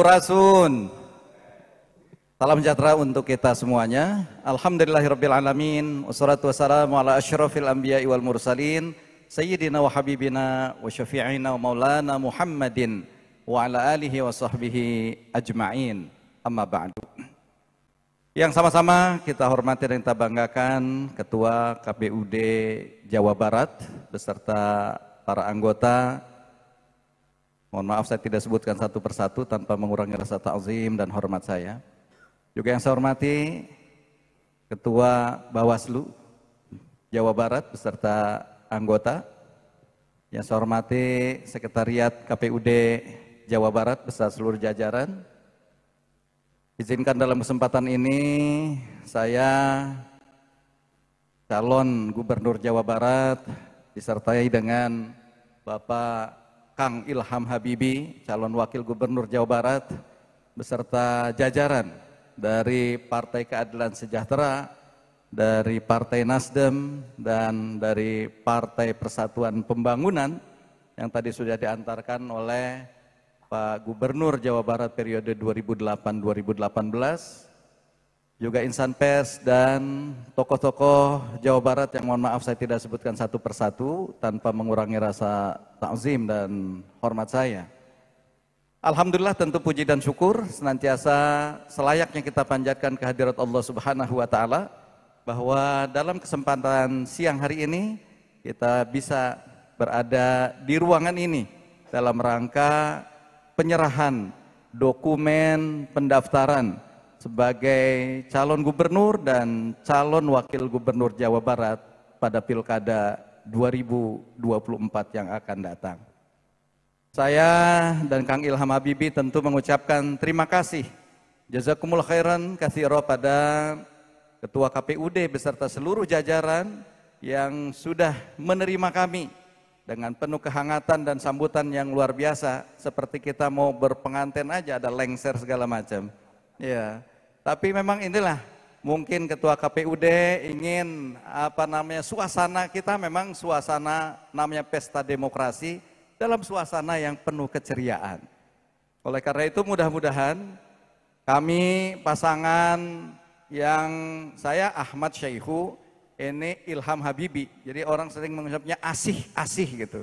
Rasun. Salam sejahtera untuk kita semuanya. Alhamdulillahirabbil alamin wassalatu wassalamu ala asyrafil anbiya'i wal mursalin sayyidina wa habibina wa syafi'ina wa maulana Muhammadin wa ala alihi wa sahbihi ajma'in. Amma ba'du. Yang sama-sama kita hormati dan kita banggakan Ketua KPUD Jawa Barat beserta para anggota Mohon maaf saya tidak sebutkan satu persatu tanpa mengurangi rasa ta'zim dan hormat saya. Juga yang saya hormati Ketua Bawaslu Jawa Barat beserta anggota. Yang saya hormati Sekretariat KPUD Jawa Barat beserta seluruh jajaran. Izinkan dalam kesempatan ini saya calon Gubernur Jawa Barat disertai dengan Bapak Kang Ilham Habibi, calon wakil gubernur Jawa Barat, beserta jajaran dari Partai Keadilan Sejahtera, dari Partai Nasdem, dan dari Partai Persatuan Pembangunan yang tadi sudah diantarkan oleh Pak Gubernur Jawa Barat periode 2008-2018, juga insan pers dan tokoh-tokoh Jawa Barat yang mohon maaf saya tidak sebutkan satu persatu tanpa mengurangi rasa takzim dan hormat saya. Alhamdulillah tentu puji dan syukur senantiasa selayaknya kita panjatkan kehadirat Allah Subhanahu wa taala bahwa dalam kesempatan siang hari ini kita bisa berada di ruangan ini dalam rangka penyerahan dokumen pendaftaran sebagai calon gubernur dan calon wakil gubernur Jawa Barat pada Pilkada 2024 yang akan datang. Saya dan Kang Ilham Habibi tentu mengucapkan terima kasih. Jazakumul khairan kathiro pada Ketua KPUD beserta seluruh jajaran yang sudah menerima kami dengan penuh kehangatan dan sambutan yang luar biasa seperti kita mau berpengantin aja ada lengser segala macam. Ya. Tapi memang inilah mungkin ketua KPUD ingin apa namanya suasana kita memang suasana namanya pesta demokrasi dalam suasana yang penuh keceriaan. Oleh karena itu mudah-mudahan kami pasangan yang saya Ahmad Syaihu ini Ilham Habibi. Jadi orang sering mengucapnya asih-asih gitu.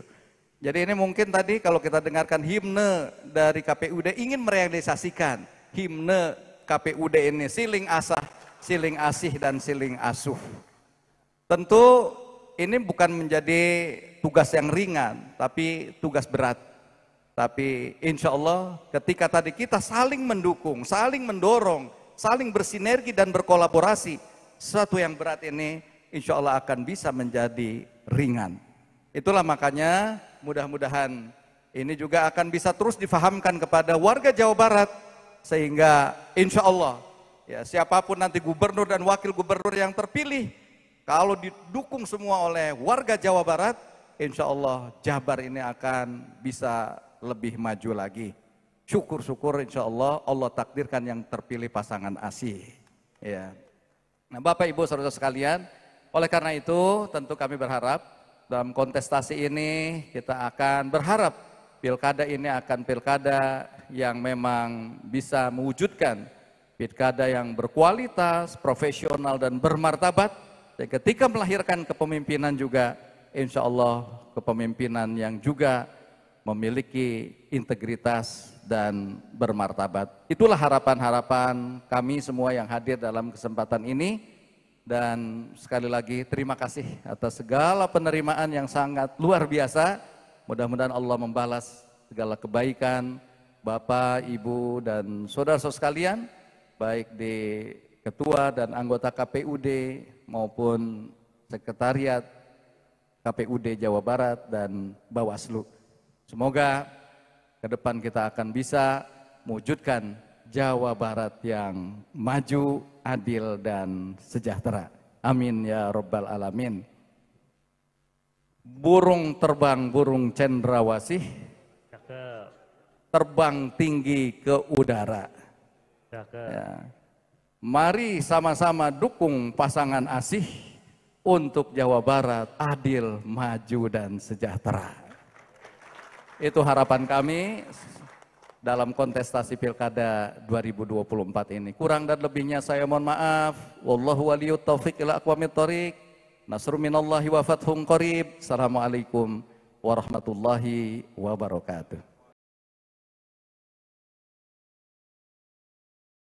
Jadi ini mungkin tadi kalau kita dengarkan himne dari KPUD ingin merealisasikan himne KPUD ini siling asah, siling asih dan siling asuh. Tentu ini bukan menjadi tugas yang ringan, tapi tugas berat. Tapi insya Allah ketika tadi kita saling mendukung, saling mendorong, saling bersinergi dan berkolaborasi, sesuatu yang berat ini insya Allah akan bisa menjadi ringan. Itulah makanya mudah-mudahan ini juga akan bisa terus difahamkan kepada warga Jawa Barat sehingga insya Allah ya siapapun nanti gubernur dan wakil gubernur yang terpilih kalau didukung semua oleh warga Jawa Barat insya Allah Jabar ini akan bisa lebih maju lagi syukur-syukur insya Allah Allah takdirkan yang terpilih pasangan asih ya nah Bapak Ibu saudara sekalian oleh karena itu tentu kami berharap dalam kontestasi ini kita akan berharap pilkada ini akan pilkada yang memang bisa mewujudkan pilkada yang berkualitas, profesional dan bermartabat. Dan ketika melahirkan kepemimpinan juga, insya Allah kepemimpinan yang juga memiliki integritas dan bermartabat. Itulah harapan-harapan kami semua yang hadir dalam kesempatan ini. Dan sekali lagi terima kasih atas segala penerimaan yang sangat luar biasa. Mudah-mudahan Allah membalas segala kebaikan, Bapak, Ibu, dan saudara-saudara sekalian, baik di ketua dan anggota KPUD maupun sekretariat KPUD Jawa Barat dan Bawaslu. Semoga ke depan kita akan bisa mewujudkan Jawa Barat yang maju, adil, dan sejahtera. Amin ya Rabbal 'Alamin burung terbang burung cendrawasih terbang tinggi ke udara. Ya. Mari sama-sama dukung pasangan asih untuk Jawa Barat adil, maju, dan sejahtera. Itu harapan kami dalam kontestasi Pilkada 2024 ini. Kurang dan lebihnya saya mohon maaf. Wallahu waliyut taufiq ila aqwamit thoriq. Nasru minallahi wa fathum qarib. Assalamualaikum warahmatullahi wabarakatuh.